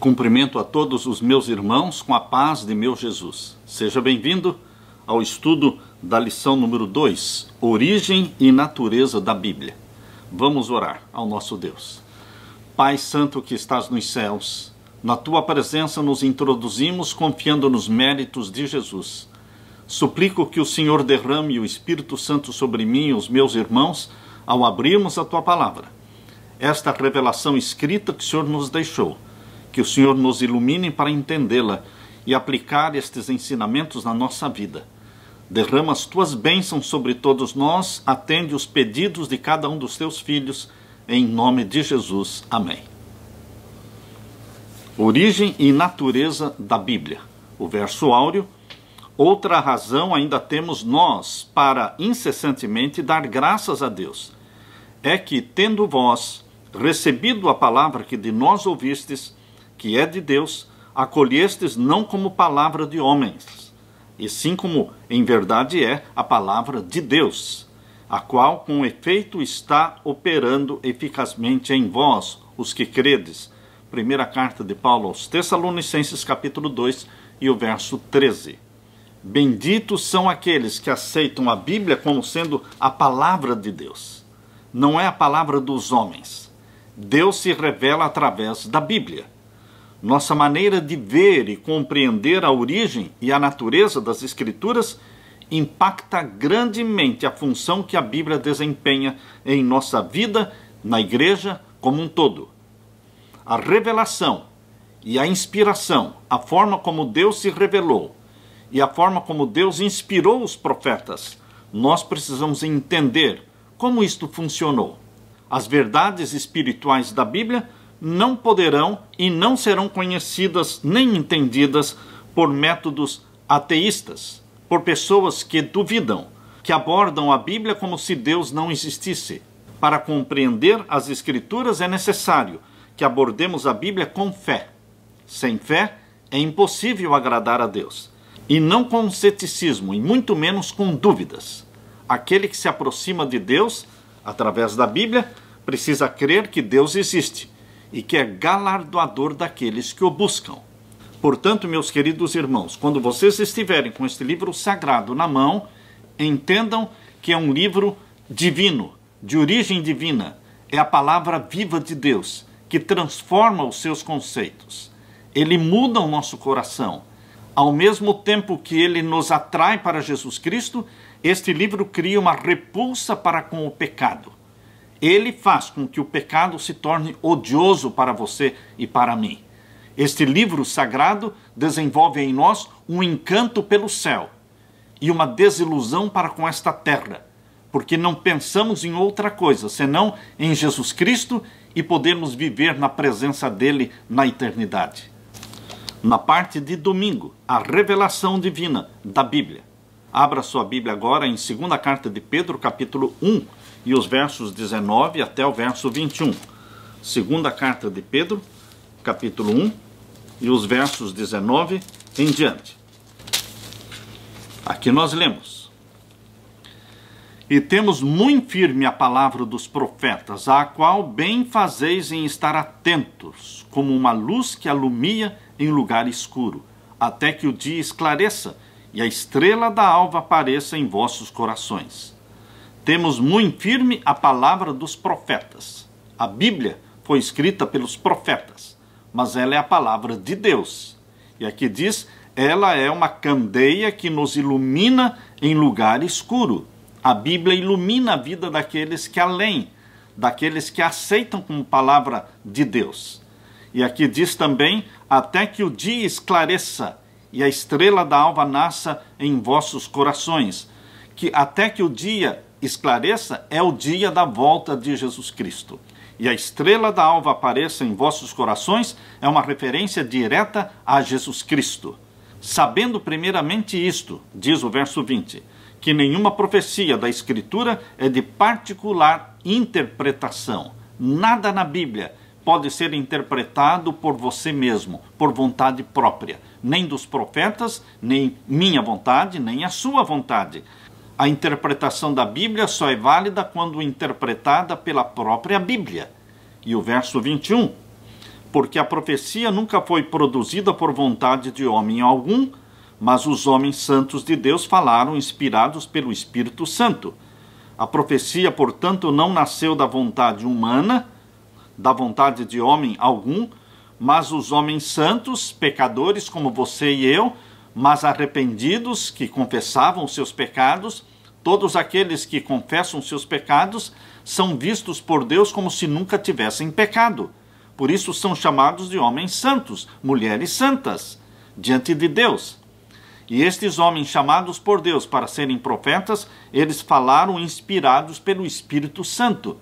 Cumprimento a todos os meus irmãos com a paz de meu Jesus. Seja bem-vindo ao estudo da lição número 2, Origem e Natureza da Bíblia. Vamos orar ao nosso Deus. Pai Santo que estás nos céus, na tua presença nos introduzimos confiando nos méritos de Jesus. Suplico que o Senhor derrame o Espírito Santo sobre mim e os meus irmãos ao abrirmos a tua palavra. Esta revelação escrita que o Senhor nos deixou que o Senhor nos ilumine para entendê-la e aplicar estes ensinamentos na nossa vida. Derrama as tuas bênçãos sobre todos nós, atende os pedidos de cada um dos teus filhos, em nome de Jesus. Amém. Origem e natureza da Bíblia. O verso áureo. Outra razão ainda temos nós para incessantemente dar graças a Deus. É que, tendo vós recebido a palavra que de nós ouvistes, que é de Deus, acolhestes não como palavra de homens, e sim como em verdade é a palavra de Deus, a qual com efeito está operando eficazmente em vós, os que credes. Primeira carta de Paulo aos Tessalonicenses, capítulo 2 e o verso 13. Benditos são aqueles que aceitam a Bíblia como sendo a palavra de Deus. Não é a palavra dos homens. Deus se revela através da Bíblia. Nossa maneira de ver e compreender a origem e a natureza das Escrituras impacta grandemente a função que a Bíblia desempenha em nossa vida, na igreja como um todo. A revelação e a inspiração, a forma como Deus se revelou e a forma como Deus inspirou os profetas, nós precisamos entender como isto funcionou. As verdades espirituais da Bíblia não poderão e não serão conhecidas nem entendidas por métodos ateístas, por pessoas que duvidam, que abordam a Bíblia como se Deus não existisse. Para compreender as Escrituras é necessário que abordemos a Bíblia com fé. Sem fé é impossível agradar a Deus, e não com ceticismo, e muito menos com dúvidas. Aquele que se aproxima de Deus através da Bíblia precisa crer que Deus existe e que é galardoador daqueles que o buscam. Portanto, meus queridos irmãos, quando vocês estiverem com este livro sagrado na mão, entendam que é um livro divino, de origem divina. É a palavra viva de Deus, que transforma os seus conceitos. Ele muda o nosso coração. Ao mesmo tempo que ele nos atrai para Jesus Cristo, este livro cria uma repulsa para com o pecado ele faz com que o pecado se torne odioso para você e para mim. Este livro sagrado desenvolve em nós um encanto pelo céu e uma desilusão para com esta terra, porque não pensamos em outra coisa senão em Jesus Cristo e podemos viver na presença dele na eternidade. Na parte de domingo, a revelação divina da Bíblia. Abra sua Bíblia agora em 2 Carta de Pedro, capítulo 1 e os versos 19 até o verso 21. Segunda carta de Pedro, capítulo 1, e os versos 19 em diante. Aqui nós lemos: E temos muito firme a palavra dos profetas, a qual bem fazeis em estar atentos, como uma luz que alumia em lugar escuro, até que o dia esclareça e a estrela da alva apareça em vossos corações temos muito firme a palavra dos profetas. A Bíblia foi escrita pelos profetas, mas ela é a palavra de Deus. E aqui diz: ela é uma candeia que nos ilumina em lugar escuro. A Bíblia ilumina a vida daqueles que a leem, daqueles que a aceitam como palavra de Deus. E aqui diz também: até que o dia esclareça e a estrela da alva nasça em vossos corações, que até que o dia esclareça é o dia da volta de Jesus Cristo. E a estrela da alva apareça em vossos corações é uma referência direta a Jesus Cristo. Sabendo primeiramente isto, diz o verso 20, que nenhuma profecia da Escritura é de particular interpretação. Nada na Bíblia pode ser interpretado por você mesmo, por vontade própria, nem dos profetas, nem minha vontade, nem a sua vontade. A interpretação da Bíblia só é válida quando interpretada pela própria Bíblia. E o verso 21: Porque a profecia nunca foi produzida por vontade de homem algum, mas os homens santos de Deus falaram inspirados pelo Espírito Santo. A profecia, portanto, não nasceu da vontade humana, da vontade de homem algum, mas os homens santos, pecadores como você e eu, mas arrependidos, que confessavam seus pecados, Todos aqueles que confessam seus pecados são vistos por Deus como se nunca tivessem pecado. Por isso são chamados de homens santos, mulheres santas, diante de Deus. E estes homens chamados por Deus para serem profetas, eles falaram inspirados pelo Espírito Santo.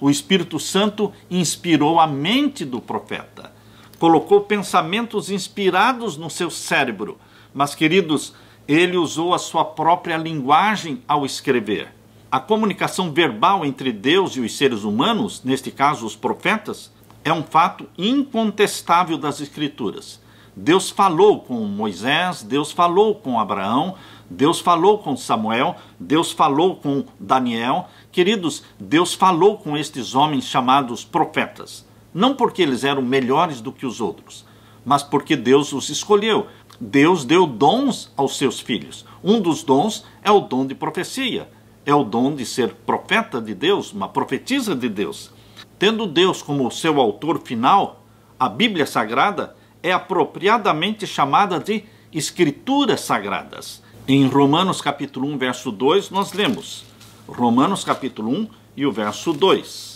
O Espírito Santo inspirou a mente do profeta, colocou pensamentos inspirados no seu cérebro. Mas, queridos, ele usou a sua própria linguagem ao escrever. A comunicação verbal entre Deus e os seres humanos, neste caso os profetas, é um fato incontestável das Escrituras. Deus falou com Moisés, Deus falou com Abraão, Deus falou com Samuel, Deus falou com Daniel. Queridos, Deus falou com estes homens chamados profetas. Não porque eles eram melhores do que os outros, mas porque Deus os escolheu, Deus deu dons aos seus filhos. Um dos dons é o dom de profecia, é o dom de ser profeta de Deus, uma profetisa de Deus. Tendo Deus como seu autor final, a Bíblia Sagrada é apropriadamente chamada de Escrituras Sagradas. Em Romanos capítulo 1, verso 2, nós lemos Romanos capítulo 1 e o verso 2.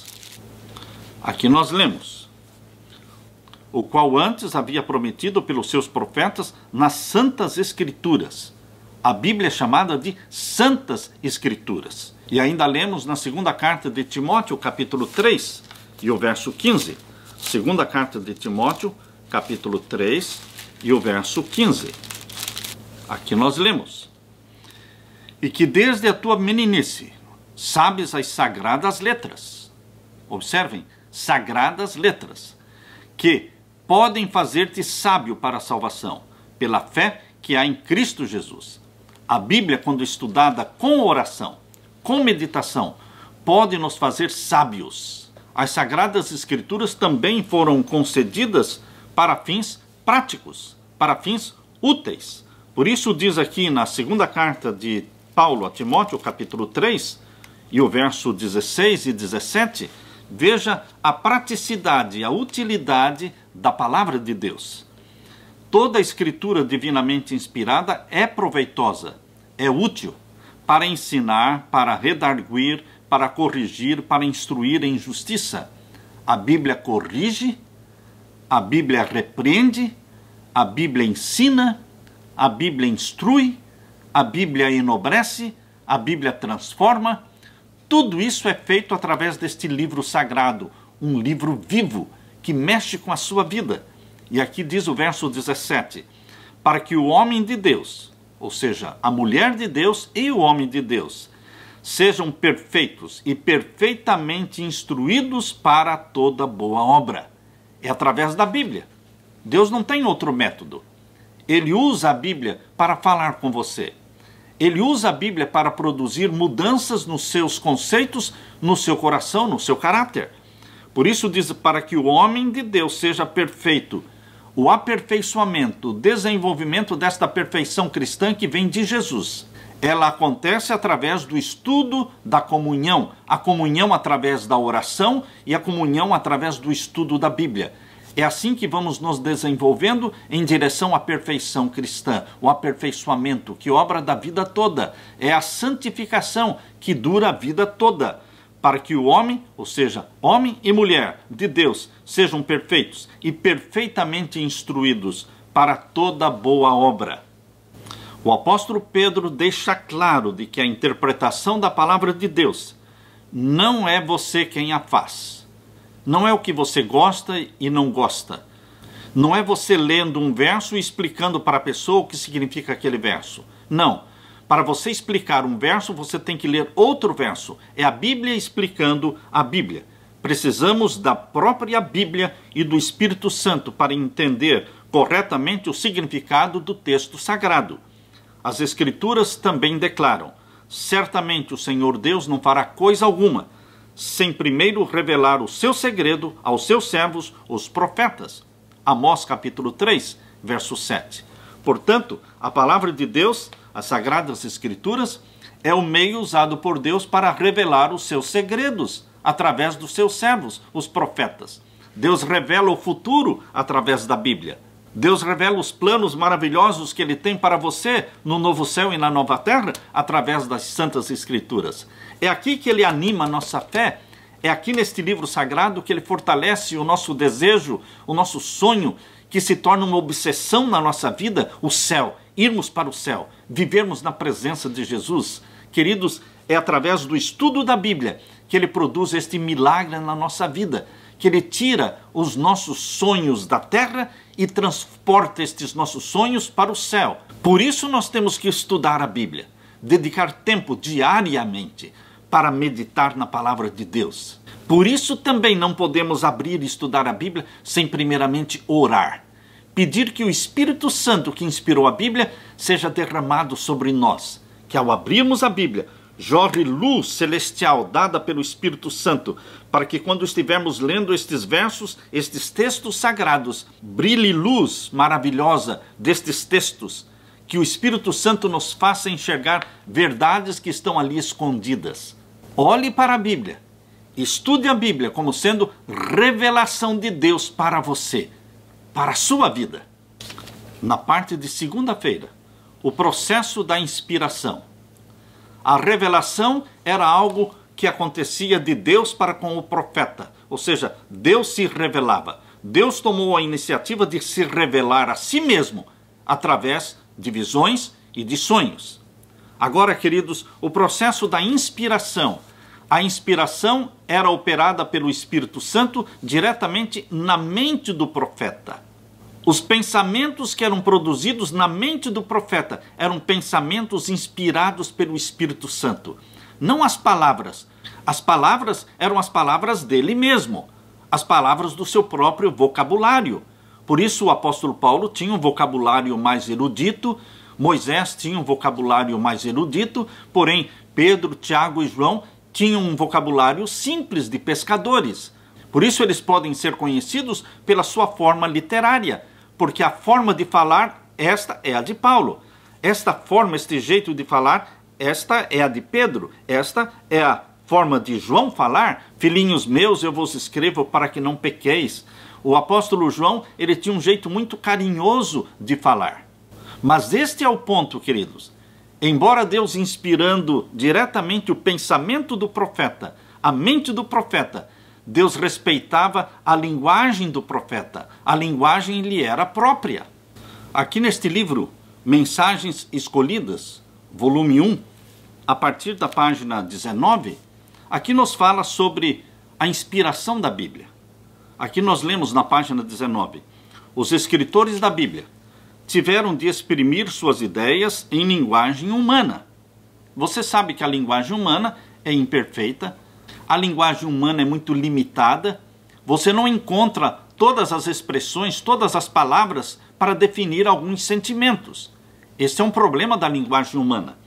Aqui nós lemos o qual antes havia prometido pelos seus profetas nas Santas Escrituras. A Bíblia é chamada de Santas Escrituras. E ainda lemos na segunda carta de Timóteo, capítulo 3, e o verso 15. Segunda carta de Timóteo, capítulo 3, e o verso 15. Aqui nós lemos: E que desde a tua meninice sabes as sagradas letras. Observem, sagradas letras, que podem fazer-te sábio para a salvação, pela fé que há em Cristo Jesus. A Bíblia, quando estudada com oração, com meditação, pode nos fazer sábios. As Sagradas Escrituras também foram concedidas para fins práticos, para fins úteis. Por isso, diz aqui na segunda carta de Paulo a Timóteo, capítulo 3, e o verso 16 e 17 Veja a praticidade, a utilidade da palavra de Deus. Toda a escritura divinamente inspirada é proveitosa, é útil para ensinar, para redarguir, para corrigir, para instruir em justiça. A Bíblia corrige, a Bíblia repreende, a Bíblia ensina, a Bíblia instrui, a Bíblia enobrece, a Bíblia transforma, tudo isso é feito através deste livro sagrado, um livro vivo que mexe com a sua vida. E aqui diz o verso 17: Para que o homem de Deus, ou seja, a mulher de Deus e o homem de Deus, sejam perfeitos e perfeitamente instruídos para toda boa obra. É através da Bíblia. Deus não tem outro método. Ele usa a Bíblia para falar com você ele usa a Bíblia para produzir mudanças nos seus conceitos, no seu coração, no seu caráter. Por isso diz para que o homem de Deus seja perfeito. O aperfeiçoamento, o desenvolvimento desta perfeição cristã que vem de Jesus. Ela acontece através do estudo da comunhão, a comunhão através da oração e a comunhão através do estudo da Bíblia. É assim que vamos nos desenvolvendo em direção à perfeição cristã, o aperfeiçoamento que obra da vida toda, é a santificação que dura a vida toda, para que o homem, ou seja, homem e mulher de Deus, sejam perfeitos e perfeitamente instruídos para toda boa obra. O apóstolo Pedro deixa claro de que a interpretação da palavra de Deus não é você quem a faz não é o que você gosta e não gosta. Não é você lendo um verso e explicando para a pessoa o que significa aquele verso. Não. Para você explicar um verso, você tem que ler outro verso. É a Bíblia explicando a Bíblia. Precisamos da própria Bíblia e do Espírito Santo para entender corretamente o significado do texto sagrado. As Escrituras também declaram: certamente o Senhor Deus não fará coisa alguma sem primeiro revelar o seu segredo aos seus servos, os profetas. Amós capítulo 3, verso 7. Portanto, a palavra de Deus, as sagradas escrituras, é o meio usado por Deus para revelar os seus segredos através dos seus servos, os profetas. Deus revela o futuro através da Bíblia. Deus revela os planos maravilhosos que ele tem para você no novo céu e na nova terra através das santas escrituras. É aqui que ele anima a nossa fé. É aqui neste livro sagrado que ele fortalece o nosso desejo, o nosso sonho, que se torna uma obsessão na nossa vida, o céu, irmos para o céu, vivermos na presença de Jesus. Queridos, é através do estudo da Bíblia que ele produz este milagre na nossa vida, que ele tira os nossos sonhos da terra e transporta estes nossos sonhos para o céu. Por isso nós temos que estudar a Bíblia, dedicar tempo diariamente para meditar na palavra de Deus. Por isso também não podemos abrir e estudar a Bíblia sem primeiramente orar. Pedir que o Espírito Santo que inspirou a Bíblia seja derramado sobre nós, que ao abrirmos a Bíblia, jorre luz celestial dada pelo Espírito Santo, para que quando estivermos lendo estes versos, estes textos sagrados, brilhe luz maravilhosa destes textos, que o Espírito Santo nos faça enxergar verdades que estão ali escondidas. Olhe para a Bíblia. Estude a Bíblia como sendo revelação de Deus para você, para a sua vida. Na parte de segunda-feira, o processo da inspiração. A revelação era algo que acontecia de Deus para com o profeta, ou seja, Deus se revelava. Deus tomou a iniciativa de se revelar a si mesmo através de visões e de sonhos. Agora, queridos, o processo da inspiração a inspiração era operada pelo Espírito Santo diretamente na mente do profeta. Os pensamentos que eram produzidos na mente do profeta eram pensamentos inspirados pelo Espírito Santo. Não as palavras. As palavras eram as palavras dele mesmo, as palavras do seu próprio vocabulário. Por isso o apóstolo Paulo tinha um vocabulário mais erudito, Moisés tinha um vocabulário mais erudito, porém Pedro, Tiago e João tinham um vocabulário simples de pescadores. Por isso eles podem ser conhecidos pela sua forma literária, porque a forma de falar, esta é a de Paulo. Esta forma, este jeito de falar, esta é a de Pedro. Esta é a forma de João falar, filhinhos meus, eu vos escrevo para que não pequeis. O apóstolo João, ele tinha um jeito muito carinhoso de falar. Mas este é o ponto, queridos. Embora Deus inspirando diretamente o pensamento do profeta, a mente do profeta, Deus respeitava a linguagem do profeta. A linguagem lhe era própria. Aqui neste livro, Mensagens Escolhidas, volume 1, a partir da página 19, aqui nos fala sobre a inspiração da Bíblia. Aqui nós lemos na página 19: os escritores da Bíblia tiveram de exprimir suas ideias em linguagem humana. Você sabe que a linguagem humana é imperfeita, a linguagem humana é muito limitada, você não encontra todas as expressões, todas as palavras para definir alguns sentimentos. Esse é um problema da linguagem humana.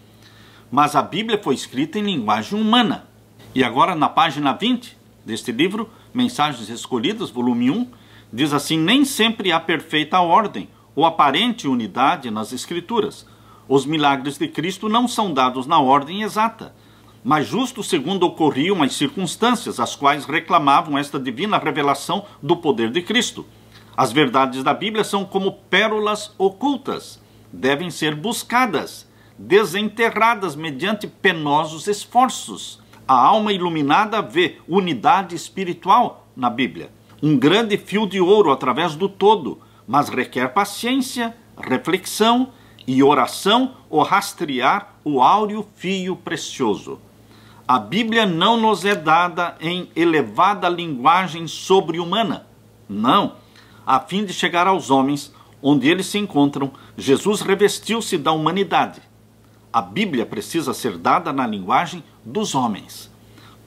Mas a Bíblia foi escrita em linguagem humana. E agora, na página 20 deste livro, Mensagens Escolhidas, volume 1, diz assim: Nem sempre há perfeita ordem ou aparente unidade nas Escrituras. Os milagres de Cristo não são dados na ordem exata, mas justo segundo ocorriam as circunstâncias, as quais reclamavam esta divina revelação do poder de Cristo. As verdades da Bíblia são como pérolas ocultas, devem ser buscadas, desenterradas mediante penosos esforços. A alma iluminada vê unidade espiritual na Bíblia, um grande fio de ouro através do todo mas requer paciência, reflexão e oração ou rastrear o áureo fio precioso. A Bíblia não nos é dada em elevada linguagem sobre-humana. Não. A fim de chegar aos homens, onde eles se encontram, Jesus revestiu-se da humanidade. A Bíblia precisa ser dada na linguagem dos homens.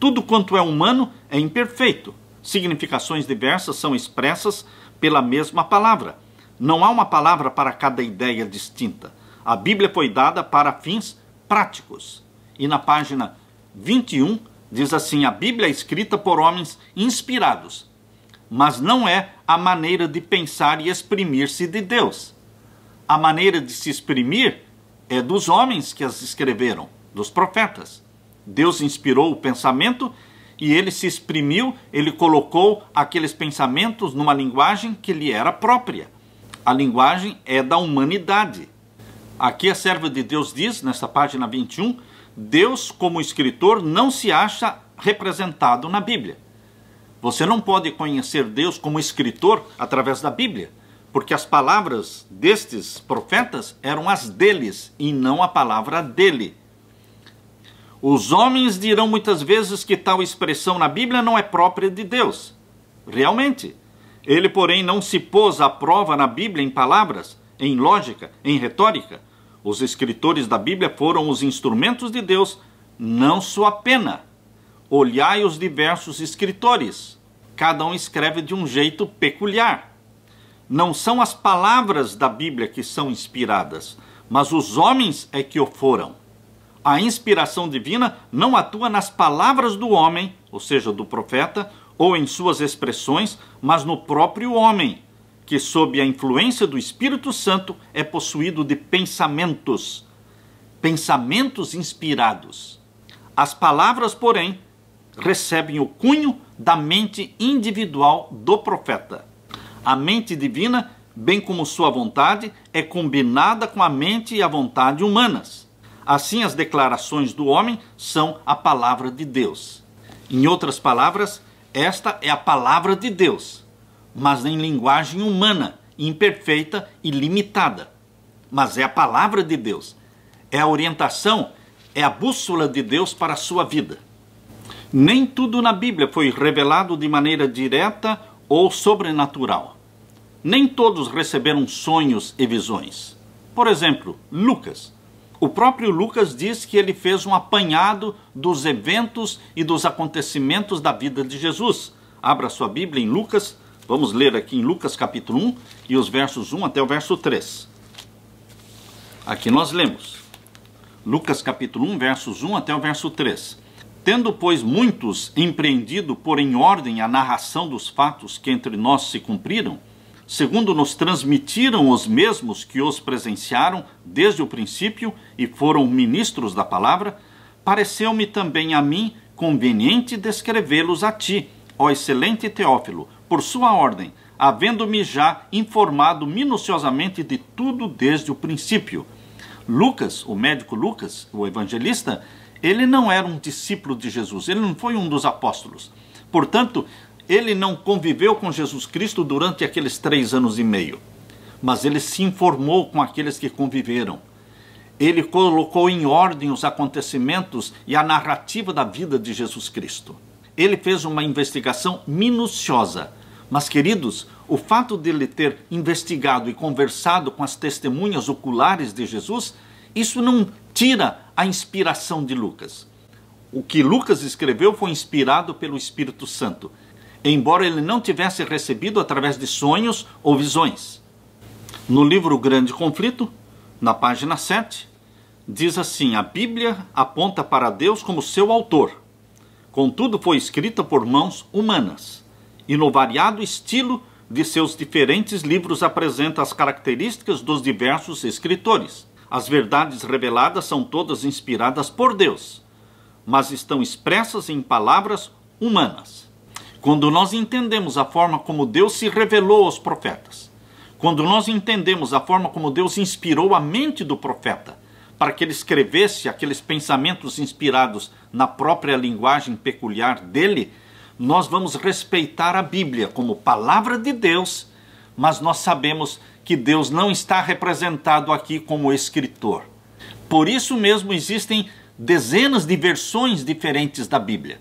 Tudo quanto é humano é imperfeito. Significações diversas são expressas pela mesma palavra. Não há uma palavra para cada ideia distinta. A Bíblia foi dada para fins práticos. E na página 21 diz assim: a Bíblia é escrita por homens inspirados, mas não é a maneira de pensar e exprimir-se de Deus. A maneira de se exprimir é dos homens que as escreveram, dos profetas. Deus inspirou o pensamento e ele se exprimiu, ele colocou aqueles pensamentos numa linguagem que lhe era própria. A linguagem é da humanidade. Aqui a serva de Deus diz, nessa página 21, Deus, como escritor, não se acha representado na Bíblia. Você não pode conhecer Deus como escritor através da Bíblia, porque as palavras destes profetas eram as deles e não a palavra dele. Os homens dirão muitas vezes que tal expressão na Bíblia não é própria de Deus. Realmente. Ele, porém, não se pôs à prova na Bíblia em palavras, em lógica, em retórica. Os escritores da Bíblia foram os instrumentos de Deus, não sua pena. Olhai os diversos escritores. Cada um escreve de um jeito peculiar. Não são as palavras da Bíblia que são inspiradas, mas os homens é que o foram a inspiração divina não atua nas palavras do homem, ou seja, do profeta, ou em suas expressões, mas no próprio homem, que sob a influência do Espírito Santo é possuído de pensamentos, pensamentos inspirados. As palavras, porém, recebem o cunho da mente individual do profeta. A mente divina, bem como sua vontade, é combinada com a mente e a vontade humanas Assim, as declarações do homem são a palavra de Deus. Em outras palavras, esta é a palavra de Deus, mas em linguagem humana, imperfeita e limitada. Mas é a palavra de Deus, é a orientação, é a bússola de Deus para a sua vida. Nem tudo na Bíblia foi revelado de maneira direta ou sobrenatural. Nem todos receberam sonhos e visões. Por exemplo, Lucas o próprio Lucas diz que ele fez um apanhado dos eventos e dos acontecimentos da vida de Jesus. Abra sua Bíblia em Lucas, vamos ler aqui em Lucas capítulo 1 e os versos 1 até o verso 3. Aqui nós lemos. Lucas capítulo 1, versos 1 até o verso 3. Tendo, pois, muitos empreendido por em ordem a narração dos fatos que entre nós se cumpriram, segundo nos transmitiram os mesmos que os presenciaram desde o princípio e foram ministros da palavra, pareceu-me também a mim conveniente descrevê-los a ti, ó excelente Teófilo, por sua ordem, havendo-me já informado minuciosamente de tudo desde o princípio. Lucas, o médico Lucas, o evangelista, ele não era um discípulo de Jesus, ele não foi um dos apóstolos. Portanto, ele não conviveu com Jesus Cristo durante aqueles três anos e meio, mas ele se informou com aqueles que conviveram. Ele colocou em ordem os acontecimentos e a narrativa da vida de Jesus Cristo. Ele fez uma investigação minuciosa. Mas, queridos, o fato dele ter investigado e conversado com as testemunhas oculares de Jesus, isso não tira a inspiração de Lucas. O que Lucas escreveu foi inspirado pelo Espírito Santo embora ele não tivesse recebido através de sonhos ou visões. No livro Grande Conflito, na página 7, diz assim: A Bíblia aponta para Deus como seu autor. Contudo, foi escrita por mãos humanas e no variado estilo de seus diferentes livros apresenta as características dos diversos escritores. As verdades reveladas são todas inspiradas por Deus, mas estão expressas em palavras humanas. Quando nós entendemos a forma como Deus se revelou aos profetas, quando nós entendemos a forma como Deus inspirou a mente do profeta para que ele escrevesse aqueles pensamentos inspirados na própria linguagem peculiar dele, nós vamos respeitar a Bíblia como palavra de Deus, mas nós sabemos que Deus não está representado aqui como escritor. Por isso mesmo existem dezenas de versões diferentes da Bíblia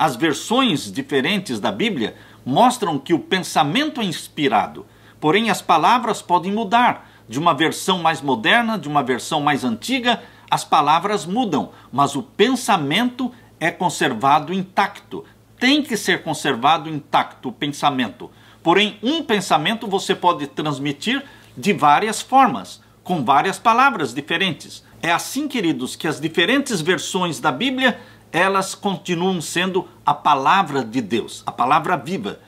as versões diferentes da Bíblia mostram que o pensamento é inspirado, porém as palavras podem mudar. De uma versão mais moderna, de uma versão mais antiga, as palavras mudam, mas o pensamento é conservado intacto. Tem que ser conservado intacto o pensamento. Porém, um pensamento você pode transmitir de várias formas, com várias palavras diferentes. É assim, queridos, que as diferentes versões da Bíblia elas continuam sendo a palavra de Deus, a palavra viva.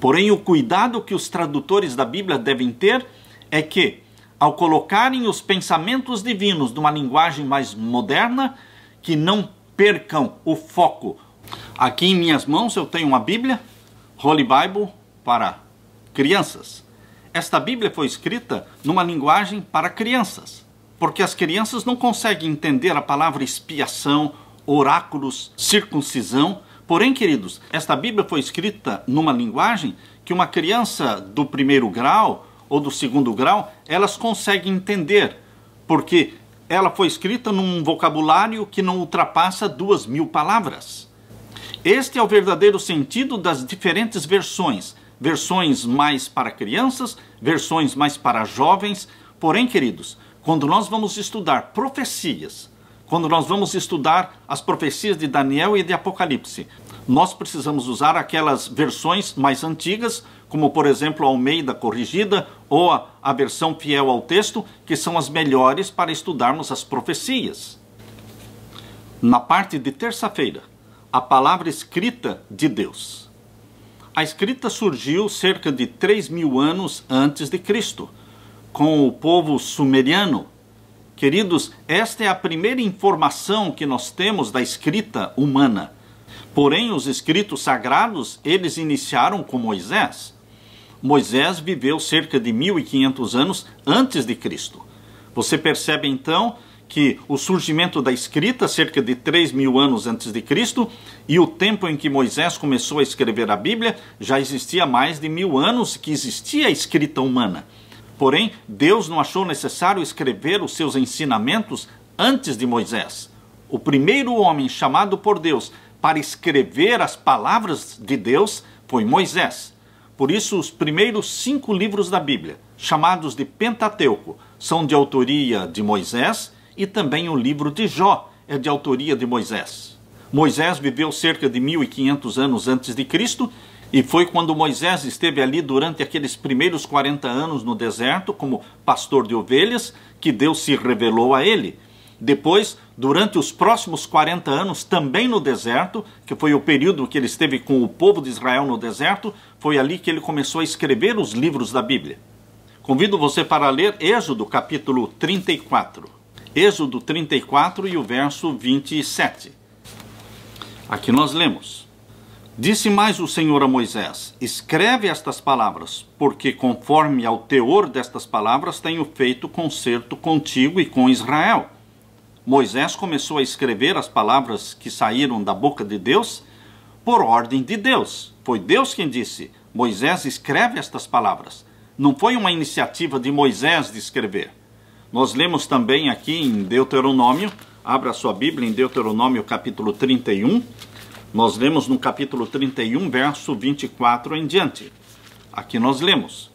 Porém, o cuidado que os tradutores da Bíblia devem ter é que, ao colocarem os pensamentos divinos numa linguagem mais moderna, que não percam o foco. Aqui em minhas mãos eu tenho uma Bíblia, Holy Bible para crianças. Esta Bíblia foi escrita numa linguagem para crianças, porque as crianças não conseguem entender a palavra expiação oráculos, circuncisão. Porém, queridos, esta Bíblia foi escrita numa linguagem que uma criança do primeiro grau ou do segundo grau, elas conseguem entender, porque ela foi escrita num vocabulário que não ultrapassa duas mil palavras. Este é o verdadeiro sentido das diferentes versões. Versões mais para crianças, versões mais para jovens. Porém, queridos, quando nós vamos estudar profecias, quando nós vamos estudar as profecias de Daniel e de Apocalipse, nós precisamos usar aquelas versões mais antigas, como por exemplo a Almeida Corrigida ou a, a versão fiel ao texto, que são as melhores para estudarmos as profecias. Na parte de terça-feira, a palavra escrita de Deus. A escrita surgiu cerca de 3 mil anos antes de Cristo, com o povo sumeriano Queridos, esta é a primeira informação que nós temos da escrita humana. Porém, os escritos sagrados, eles iniciaram com Moisés. Moisés viveu cerca de 1500 anos antes de Cristo. Você percebe então que o surgimento da escrita, cerca de 3 mil anos antes de Cristo, e o tempo em que Moisés começou a escrever a Bíblia, já existia mais de mil anos que existia a escrita humana. Porém, Deus não achou necessário escrever os seus ensinamentos antes de Moisés. O primeiro homem chamado por Deus para escrever as palavras de Deus foi Moisés. Por isso, os primeiros cinco livros da Bíblia, chamados de Pentateuco, são de autoria de Moisés e também o livro de Jó é de autoria de Moisés. Moisés viveu cerca de 1500 anos antes de Cristo e foi quando Moisés esteve ali durante aqueles primeiros 40 anos no deserto, como pastor de ovelhas, que Deus se revelou a ele. Depois, durante os próximos 40 anos, também no deserto, que foi o período que ele esteve com o povo de Israel no deserto, foi ali que ele começou a escrever os livros da Bíblia. Convido você para ler Êxodo capítulo 34. Êxodo 34 e o verso 27. Aqui nós lemos. Disse mais o Senhor a Moisés: Escreve estas palavras, porque conforme ao teor destas palavras tenho feito concerto contigo e com Israel. Moisés começou a escrever as palavras que saíram da boca de Deus por ordem de Deus. Foi Deus quem disse: Moisés, escreve estas palavras. Não foi uma iniciativa de Moisés de escrever. Nós lemos também aqui em Deuteronômio, abra sua Bíblia em Deuteronômio capítulo 31 nós lemos no capítulo 31, verso 24 em diante. Aqui nós lemos: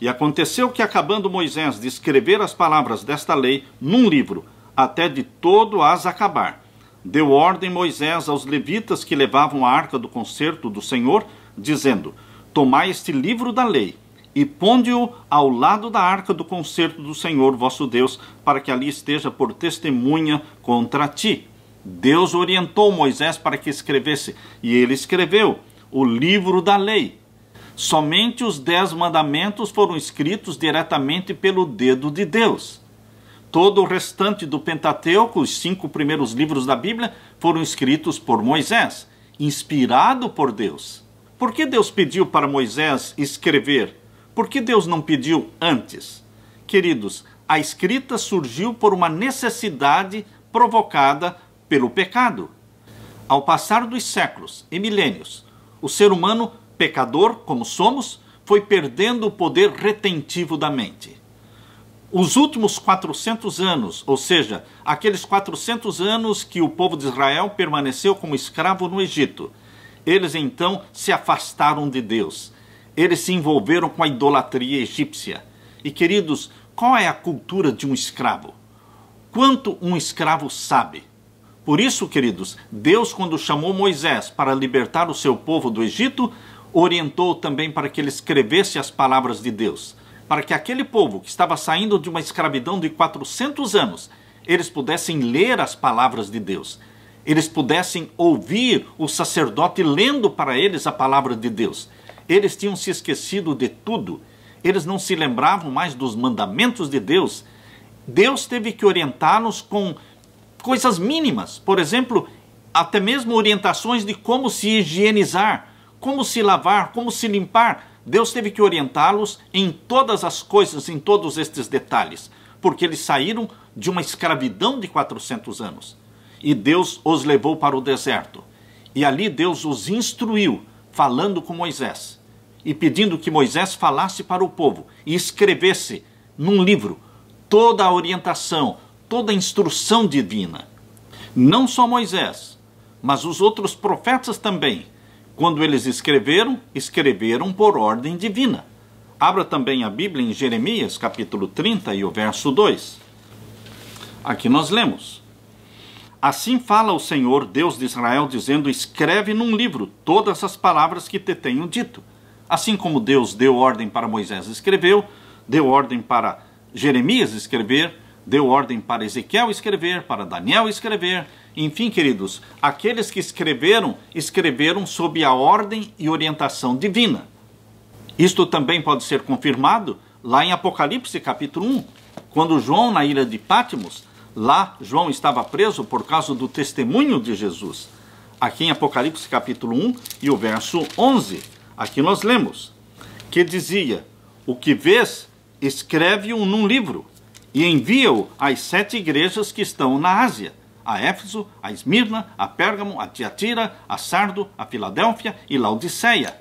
E aconteceu que, acabando Moisés de escrever as palavras desta lei num livro, até de todo as acabar, deu ordem Moisés aos levitas que levavam a arca do concerto do Senhor, dizendo: Tomai este livro da lei e ponde-o ao lado da arca do concerto do Senhor vosso Deus, para que ali esteja por testemunha contra ti. Deus orientou Moisés para que escrevesse, e ele escreveu o livro da lei. Somente os dez mandamentos foram escritos diretamente pelo dedo de Deus. Todo o restante do Pentateuco, os cinco primeiros livros da Bíblia, foram escritos por Moisés, inspirado por Deus. Por que Deus pediu para Moisés escrever? Por que Deus não pediu antes? Queridos, a escrita surgiu por uma necessidade provocada pelo pecado. Ao passar dos séculos e milênios, o ser humano, pecador como somos, foi perdendo o poder retentivo da mente. Os últimos 400 anos, ou seja, aqueles 400 anos que o povo de Israel permaneceu como escravo no Egito, eles então se afastaram de Deus. Eles se envolveram com a idolatria egípcia. E queridos, qual é a cultura de um escravo? Quanto um escravo sabe? Por isso, queridos, Deus, quando chamou Moisés para libertar o seu povo do Egito, orientou também para que ele escrevesse as palavras de Deus, para que aquele povo que estava saindo de uma escravidão de 400 anos, eles pudessem ler as palavras de Deus, eles pudessem ouvir o sacerdote lendo para eles a palavra de Deus. Eles tinham se esquecido de tudo, eles não se lembravam mais dos mandamentos de Deus. Deus teve que orientá-los com coisas mínimas, por exemplo, até mesmo orientações de como se higienizar, como se lavar, como se limpar. Deus teve que orientá-los em todas as coisas, em todos estes detalhes, porque eles saíram de uma escravidão de 400 anos. E Deus os levou para o deserto. E ali Deus os instruiu, falando com Moisés e pedindo que Moisés falasse para o povo e escrevesse num livro toda a orientação, toda a instrução divina. Não só Moisés, mas os outros profetas também. Quando eles escreveram, escreveram por ordem divina. Abra também a Bíblia em Jeremias, capítulo 30 e o verso 2. Aqui nós lemos: Assim fala o Senhor, Deus de Israel, dizendo: Escreve num livro todas as palavras que te tenho dito. Assim como Deus deu ordem para Moisés escrever, deu ordem para Jeremias escrever, deu ordem para Ezequiel escrever, para Daniel escrever. Enfim, queridos, aqueles que escreveram, escreveram sob a ordem e orientação divina. Isto também pode ser confirmado lá em Apocalipse capítulo 1, quando João na ilha de Pátimos, lá João estava preso por causa do testemunho de Jesus. Aqui em Apocalipse capítulo 1 e o verso 11, aqui nós lemos que dizia: "O que vês, escreve-o num livro e envia-o às sete igrejas que estão na Ásia: a Éfeso, a Esmirna, a Pérgamo, a Tiatira, a Sardo, a Filadélfia e Laodiceia.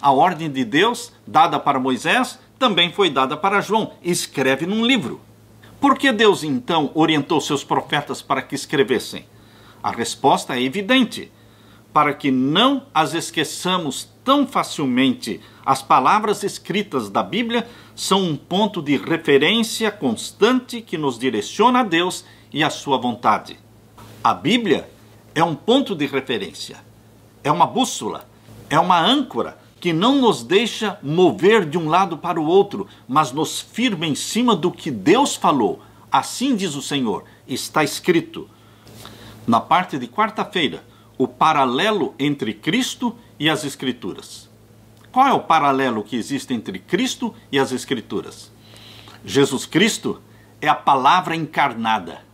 A ordem de Deus, dada para Moisés, também foi dada para João. Escreve num livro. Por que Deus então orientou seus profetas para que escrevessem? A resposta é evidente. Para que não as esqueçamos tão facilmente, as palavras escritas da Bíblia são um ponto de referência constante que nos direciona a Deus e a Sua vontade. A Bíblia é um ponto de referência, é uma bússola, é uma âncora que não nos deixa mover de um lado para o outro, mas nos firma em cima do que Deus falou. Assim diz o Senhor, está escrito. Na parte de quarta-feira, o paralelo entre Cristo e as Escrituras. Qual é o paralelo que existe entre Cristo e as Escrituras? Jesus Cristo é a palavra encarnada.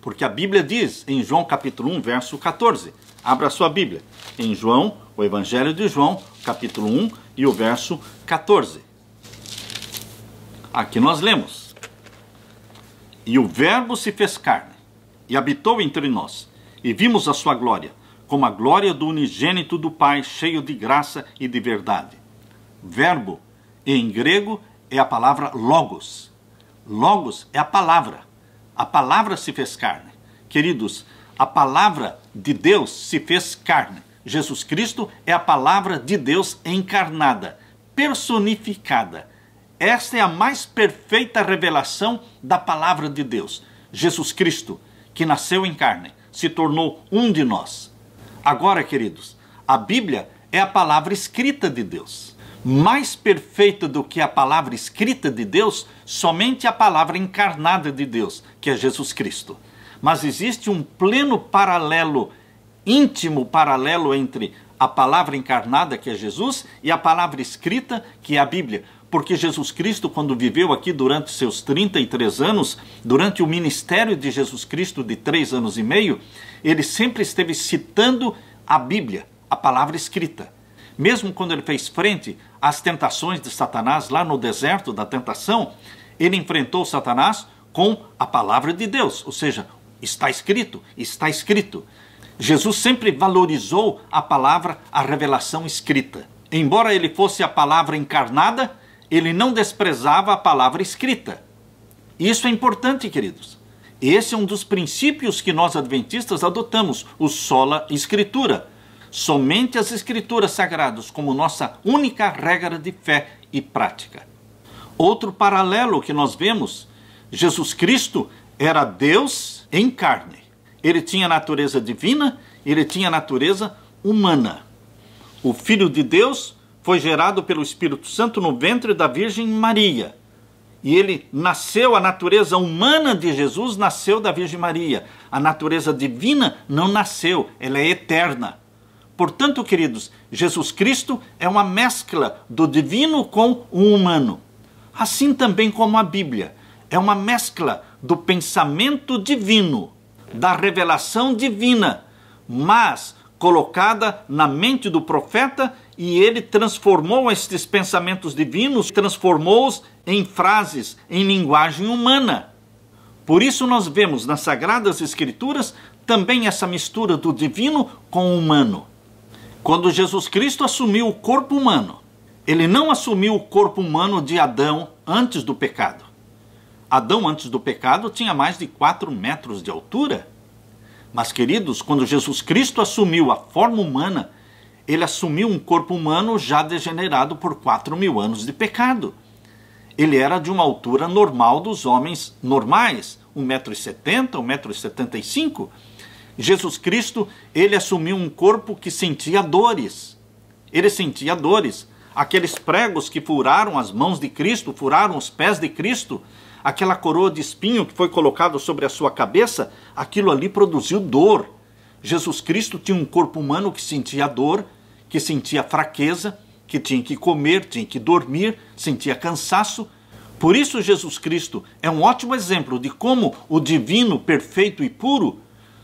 Porque a Bíblia diz em João capítulo 1, verso 14. Abra sua Bíblia. Em João, o Evangelho de João, capítulo 1 e o verso 14. Aqui nós lemos: E o Verbo se fez carne e habitou entre nós, e vimos a sua glória, como a glória do unigênito do Pai, cheio de graça e de verdade verbo em grego é a palavra logos. Logos é a palavra. A palavra se fez carne. Queridos, a palavra de Deus se fez carne. Jesus Cristo é a palavra de Deus encarnada, personificada. Esta é a mais perfeita revelação da palavra de Deus. Jesus Cristo, que nasceu em carne, se tornou um de nós. Agora, queridos, a Bíblia é a palavra escrita de Deus mais perfeita do que a palavra escrita de Deus, somente a palavra encarnada de Deus, que é Jesus Cristo. Mas existe um pleno paralelo, íntimo paralelo entre a palavra encarnada, que é Jesus, e a palavra escrita, que é a Bíblia. Porque Jesus Cristo, quando viveu aqui durante seus 33 anos, durante o ministério de Jesus Cristo de três anos e meio, ele sempre esteve citando a Bíblia, a palavra escrita. Mesmo quando ele fez frente as tentações de Satanás lá no deserto da tentação, ele enfrentou Satanás com a palavra de Deus, ou seja, está escrito, está escrito. Jesus sempre valorizou a palavra, a revelação escrita. Embora ele fosse a palavra encarnada, ele não desprezava a palavra escrita. Isso é importante, queridos. Esse é um dos princípios que nós adventistas adotamos, o sola escritura somente as Escrituras Sagradas como nossa única regra de fé e prática. Outro paralelo que nós vemos: Jesus Cristo era Deus em carne. Ele tinha natureza divina, ele tinha natureza humana. O Filho de Deus foi gerado pelo Espírito Santo no ventre da Virgem Maria. E ele nasceu, a natureza humana de Jesus nasceu da Virgem Maria. A natureza divina não nasceu, ela é eterna. Portanto, queridos, Jesus Cristo é uma mescla do divino com o humano. Assim também como a Bíblia é uma mescla do pensamento divino, da revelação divina, mas colocada na mente do profeta e ele transformou estes pensamentos divinos, transformou-os em frases, em linguagem humana. Por isso nós vemos nas sagradas escrituras também essa mistura do divino com o humano. Quando Jesus Cristo assumiu o corpo humano, ele não assumiu o corpo humano de Adão antes do pecado. Adão, antes do pecado, tinha mais de 4 metros de altura. Mas, queridos, quando Jesus Cristo assumiu a forma humana, ele assumiu um corpo humano já degenerado por 4 mil anos de pecado. Ele era de uma altura normal dos homens normais, 1,70m, 1,75m. Jesus Cristo, ele assumiu um corpo que sentia dores. Ele sentia dores. Aqueles pregos que furaram as mãos de Cristo, furaram os pés de Cristo, aquela coroa de espinho que foi colocada sobre a sua cabeça, aquilo ali produziu dor. Jesus Cristo tinha um corpo humano que sentia dor, que sentia fraqueza, que tinha que comer, tinha que dormir, sentia cansaço. Por isso, Jesus Cristo é um ótimo exemplo de como o divino, perfeito e puro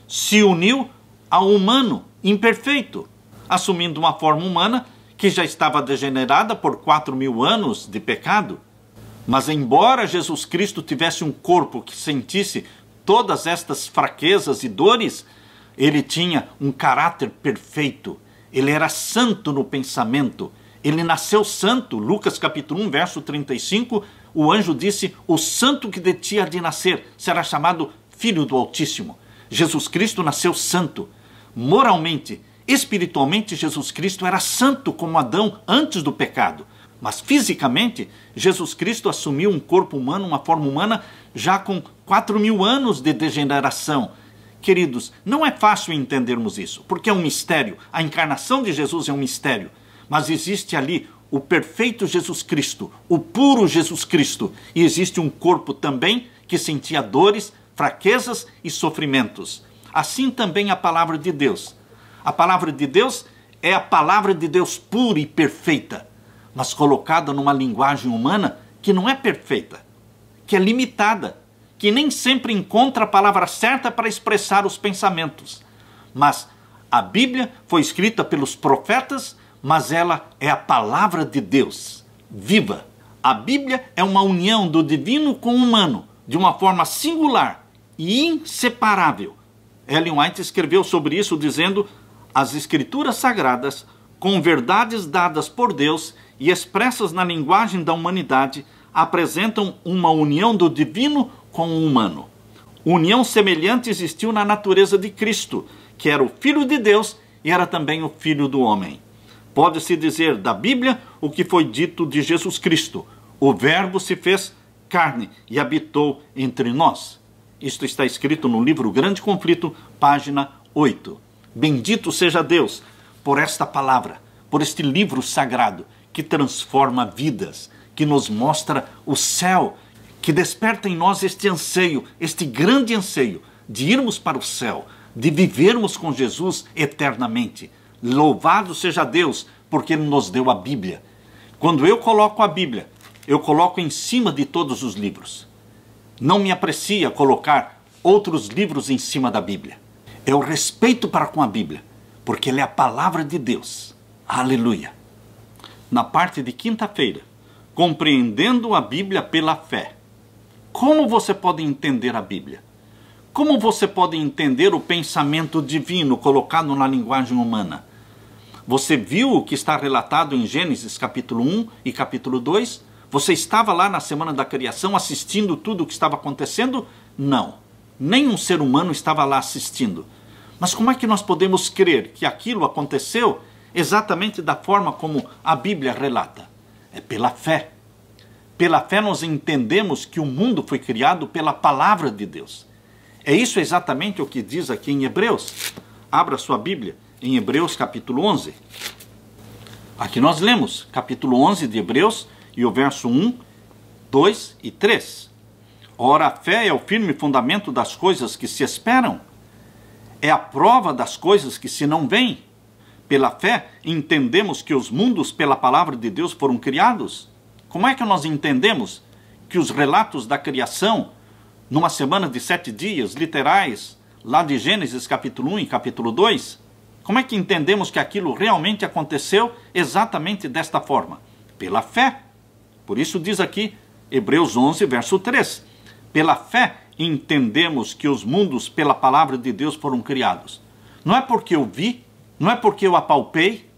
se uniu ao humano imperfeito, assumindo uma forma humana que já estava degenerada por quatro mil anos de pecado. Mas, embora Jesus Cristo tivesse um corpo que sentisse todas estas fraquezas e dores, ele tinha um caráter perfeito. Ele era santo no pensamento. Ele nasceu santo. Lucas capítulo 1, verso 35, o anjo disse: "O santo que de ti há de nascer será chamado filho do Altíssimo". Jesus Cristo nasceu santo. Moralmente, espiritualmente, Jesus Cristo era santo como Adão antes do pecado. Mas fisicamente, Jesus Cristo assumiu um corpo humano, uma forma humana, já com 4 mil anos de degeneração. Queridos, não é fácil entendermos isso, porque é um mistério. A encarnação de Jesus é um mistério. Mas existe ali o perfeito Jesus Cristo, o puro Jesus Cristo. E existe um corpo também que sentia dores, fraquezas e sofrimentos. Assim também a palavra de Deus. A palavra de Deus é a palavra de Deus pura e perfeita, mas colocada numa linguagem humana que não é perfeita, que é limitada, que nem sempre encontra a palavra certa para expressar os pensamentos. Mas a Bíblia foi escrita pelos profetas, mas ela é a palavra de Deus, viva. A Bíblia é uma união do divino com o humano, de uma forma singular, inseparável. Ellen White escreveu sobre isso dizendo: as escrituras sagradas, com verdades dadas por Deus e expressas na linguagem da humanidade, apresentam uma união do divino com o humano. União semelhante existiu na natureza de Cristo, que era o Filho de Deus e era também o Filho do homem. Pode-se dizer da Bíblia o que foi dito de Jesus Cristo: o Verbo se fez carne e habitou entre nós. Isto está escrito no livro Grande Conflito, página 8. Bendito seja Deus por esta palavra, por este livro sagrado que transforma vidas, que nos mostra o céu, que desperta em nós este anseio, este grande anseio de irmos para o céu, de vivermos com Jesus eternamente. Louvado seja Deus, porque Ele nos deu a Bíblia. Quando eu coloco a Bíblia, eu coloco em cima de todos os livros não me aprecia colocar outros livros em cima da Bíblia. É o respeito para com a Bíblia, porque ela é a palavra de Deus. Aleluia! Na parte de quinta-feira, compreendendo a Bíblia pela fé. Como você pode entender a Bíblia? Como você pode entender o pensamento divino colocado na linguagem humana? Você viu o que está relatado em Gênesis capítulo 1 e capítulo 2? Você estava lá na semana da criação assistindo tudo o que estava acontecendo? Não. Nenhum ser humano estava lá assistindo. Mas como é que nós podemos crer que aquilo aconteceu exatamente da forma como a Bíblia relata? É pela fé. Pela fé nós entendemos que o mundo foi criado pela palavra de Deus. É isso exatamente o que diz aqui em Hebreus. Abra sua Bíblia em Hebreus capítulo 11. Aqui nós lemos, capítulo 11 de Hebreus, e o verso 1, 2 e 3. Ora, a fé é o firme fundamento das coisas que se esperam, é a prova das coisas que se não veem. Pela fé, entendemos que os mundos, pela palavra de Deus, foram criados. Como é que nós entendemos que os relatos da criação, numa semana de sete dias, literais, lá de Gênesis capítulo 1 e capítulo 2, como é que entendemos que aquilo realmente aconteceu exatamente desta forma? Pela fé. Por isso diz aqui Hebreus 11, verso 3: Pela fé entendemos que os mundos pela palavra de Deus foram criados. Não é porque eu vi, não é porque eu apalpei,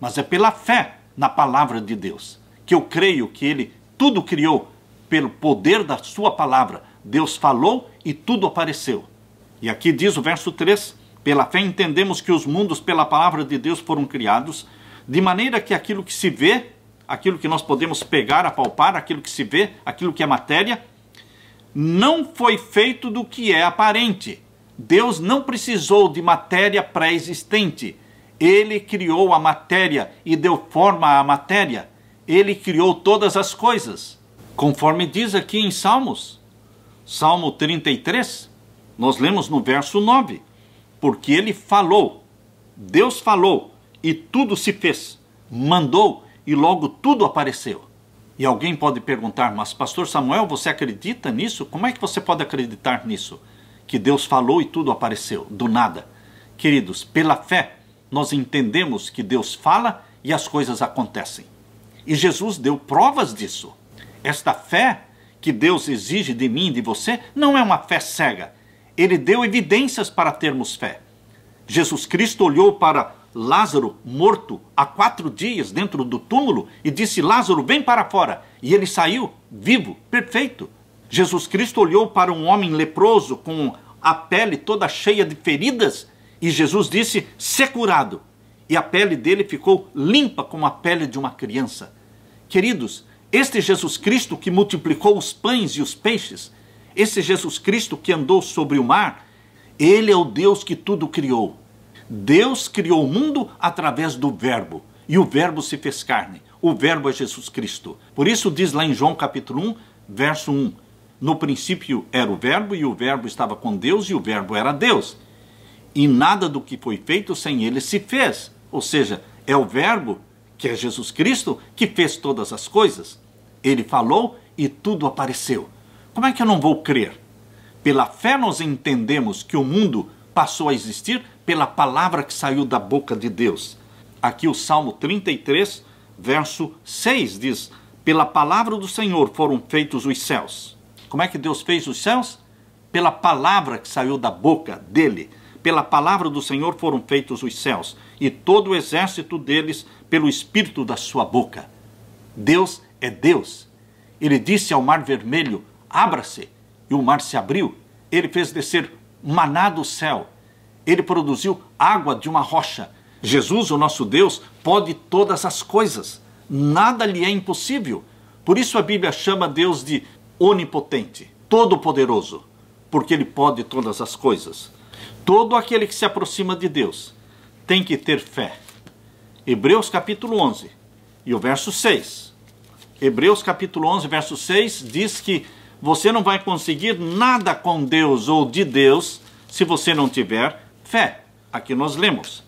mas é pela fé na palavra de Deus, que eu creio que ele tudo criou pelo poder da sua palavra. Deus falou e tudo apareceu. E aqui diz o verso 3: Pela fé entendemos que os mundos pela palavra de Deus foram criados, de maneira que aquilo que se vê aquilo que nós podemos pegar, apalpar, aquilo que se vê, aquilo que é matéria, não foi feito do que é aparente. Deus não precisou de matéria pré-existente. Ele criou a matéria e deu forma à matéria. Ele criou todas as coisas. Conforme diz aqui em Salmos, Salmo 33, nós lemos no verso 9: Porque ele falou, Deus falou, e tudo se fez, mandou, e logo tudo apareceu. E alguém pode perguntar: Mas, Pastor Samuel, você acredita nisso? Como é que você pode acreditar nisso? Que Deus falou e tudo apareceu, do nada. Queridos, pela fé, nós entendemos que Deus fala e as coisas acontecem. E Jesus deu provas disso. Esta fé que Deus exige de mim e de você não é uma fé cega. Ele deu evidências para termos fé. Jesus Cristo olhou para Lázaro morto há quatro dias dentro do túmulo e disse: Lázaro, vem para fora. E ele saiu vivo, perfeito. Jesus Cristo olhou para um homem leproso com a pele toda cheia de feridas e Jesus disse: Ser curado. E a pele dele ficou limpa como a pele de uma criança. Queridos, este Jesus Cristo que multiplicou os pães e os peixes, esse Jesus Cristo que andou sobre o mar, ele é o Deus que tudo criou. Deus criou o mundo através do Verbo, e o Verbo se fez carne. O Verbo é Jesus Cristo. Por isso diz lá em João capítulo 1, verso 1: No princípio era o Verbo, e o Verbo estava com Deus, e o Verbo era Deus. E nada do que foi feito sem ele se fez. Ou seja, é o Verbo, que é Jesus Cristo, que fez todas as coisas. Ele falou e tudo apareceu. Como é que eu não vou crer? Pela fé nós entendemos que o mundo passou a existir pela palavra que saiu da boca de Deus. Aqui o Salmo 33, verso 6 diz: Pela palavra do Senhor foram feitos os céus. Como é que Deus fez os céus? Pela palavra que saiu da boca dele. Pela palavra do Senhor foram feitos os céus, e todo o exército deles pelo espírito da sua boca. Deus é Deus. Ele disse ao mar vermelho: Abra-se, e o mar se abriu. Ele fez descer maná do céu ele produziu água de uma rocha. Jesus, o nosso Deus, pode todas as coisas. Nada lhe é impossível. Por isso a Bíblia chama Deus de onipotente, todo-poderoso, porque ele pode todas as coisas. Todo aquele que se aproxima de Deus tem que ter fé. Hebreus capítulo 11 e o verso 6. Hebreus capítulo 11, verso 6 diz que você não vai conseguir nada com Deus ou de Deus se você não tiver fé. Aqui nós lemos: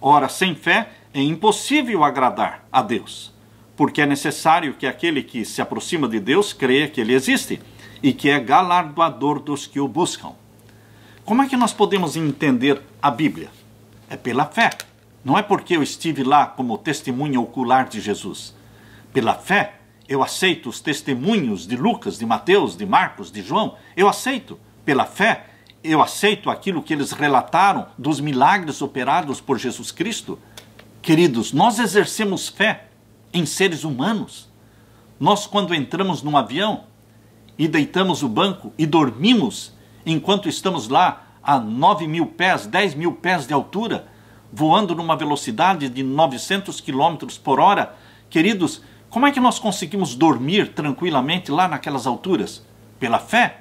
Ora, sem fé é impossível agradar a Deus, porque é necessário que aquele que se aproxima de Deus creia que ele existe e que é galardoador dos que o buscam. Como é que nós podemos entender a Bíblia? É pela fé. Não é porque eu estive lá como testemunha ocular de Jesus. Pela fé, eu aceito os testemunhos de Lucas, de Mateus, de Marcos, de João. Eu aceito pela fé eu aceito aquilo que eles relataram dos milagres operados por Jesus Cristo? Queridos, nós exercemos fé em seres humanos. Nós, quando entramos num avião e deitamos o banco e dormimos enquanto estamos lá a 9 mil pés, 10 mil pés de altura, voando numa velocidade de 900 km por hora, queridos, como é que nós conseguimos dormir tranquilamente lá naquelas alturas? Pela fé.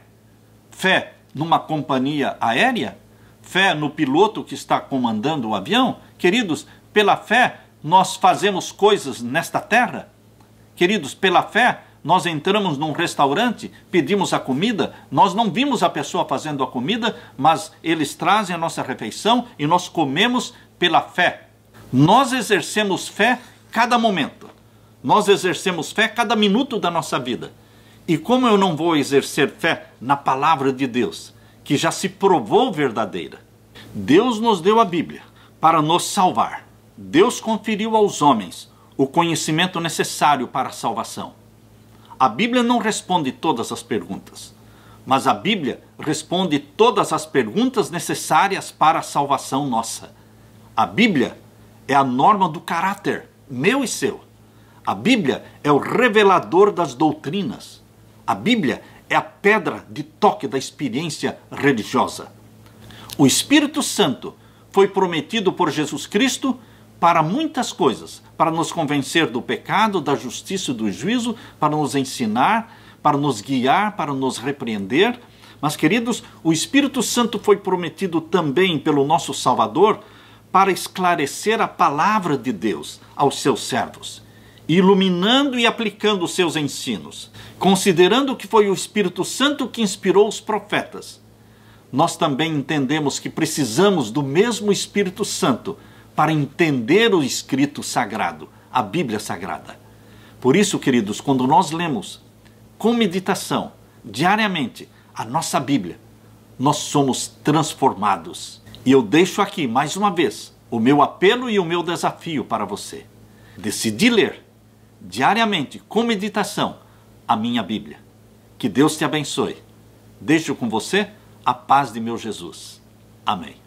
Fé numa companhia aérea? Fé no piloto que está comandando o avião? Queridos, pela fé nós fazemos coisas nesta terra? Queridos, pela fé nós entramos num restaurante, pedimos a comida, nós não vimos a pessoa fazendo a comida, mas eles trazem a nossa refeição e nós comemos pela fé. Nós exercemos fé cada momento. Nós exercemos fé cada minuto da nossa vida. E como eu não vou exercer fé na palavra de Deus, que já se provou verdadeira? Deus nos deu a Bíblia para nos salvar. Deus conferiu aos homens o conhecimento necessário para a salvação. A Bíblia não responde todas as perguntas, mas a Bíblia responde todas as perguntas necessárias para a salvação nossa. A Bíblia é a norma do caráter, meu e seu. A Bíblia é o revelador das doutrinas. A Bíblia é a pedra de toque da experiência religiosa. O Espírito Santo foi prometido por Jesus Cristo para muitas coisas, para nos convencer do pecado, da justiça e do juízo, para nos ensinar, para nos guiar, para nos repreender. Mas, queridos, o Espírito Santo foi prometido também pelo nosso Salvador para esclarecer a palavra de Deus aos seus servos iluminando e aplicando seus ensinos, considerando que foi o Espírito Santo que inspirou os profetas, nós também entendemos que precisamos do mesmo Espírito Santo para entender o escrito sagrado, a Bíblia Sagrada. Por isso, queridos, quando nós lemos com meditação diariamente a nossa Bíblia, nós somos transformados. E eu deixo aqui mais uma vez o meu apelo e o meu desafio para você. Decidi ler diariamente, com meditação, a minha Bíblia. Que Deus te abençoe. Deixo com você a paz de meu Jesus. Amém.